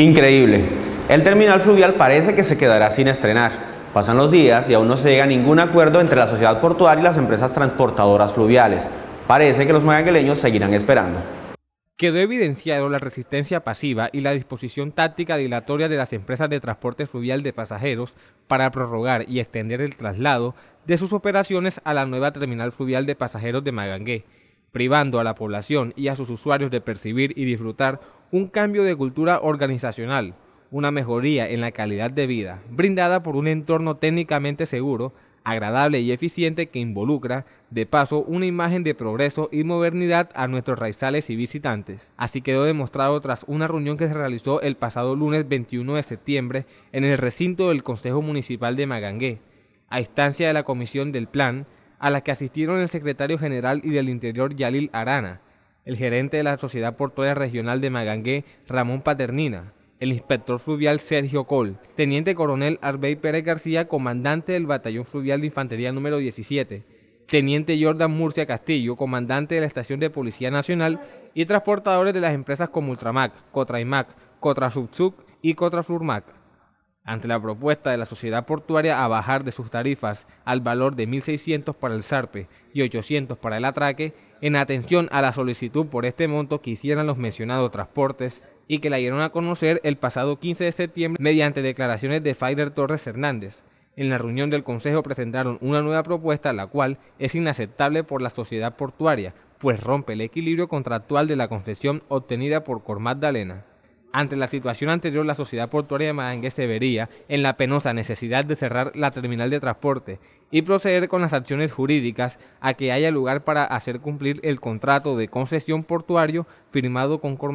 Increíble. El terminal fluvial parece que se quedará sin estrenar. Pasan los días y aún no se llega a ningún acuerdo entre la sociedad portuaria y las empresas transportadoras fluviales. Parece que los magangueleños seguirán esperando. Quedó evidenciado la resistencia pasiva y la disposición táctica dilatoria de las empresas de transporte fluvial de pasajeros para prorrogar y extender el traslado de sus operaciones a la nueva terminal fluvial de pasajeros de Magangué, privando a la población y a sus usuarios de percibir y disfrutar un cambio de cultura organizacional, una mejoría en la calidad de vida, brindada por un entorno técnicamente seguro, agradable y eficiente que involucra, de paso, una imagen de progreso y modernidad a nuestros raizales y visitantes. Así quedó demostrado tras una reunión que se realizó el pasado lunes 21 de septiembre en el recinto del Consejo Municipal de Magangué, a instancia de la Comisión del Plan, a la que asistieron el secretario general y del Interior Yalil Arana, el gerente de la Sociedad Portuaria Regional de Magangué, Ramón Paternina, el inspector fluvial Sergio Col, teniente coronel Arbey Pérez García, comandante del Batallón Fluvial de Infantería número 17, teniente Jordan Murcia Castillo, comandante de la Estación de Policía Nacional y transportadores de las empresas como Ultramac, Cotraimac, Cotrasubsuc y Cotrafurmac ante la propuesta de la sociedad portuaria a bajar de sus tarifas al valor de 1.600 para el SARPE y 800 para el atraque, en atención a la solicitud por este monto que hicieran los mencionados transportes y que la dieron a conocer el pasado 15 de septiembre mediante declaraciones de Fider Torres Hernández. En la reunión del Consejo presentaron una nueva propuesta, la cual es inaceptable por la sociedad portuaria, pues rompe el equilibrio contractual de la concesión obtenida por Cormat ante la situación anterior, la sociedad portuaria de Madangue se vería en la penosa necesidad de cerrar la terminal de transporte y proceder con las acciones jurídicas a que haya lugar para hacer cumplir el contrato de concesión portuario firmado con Cor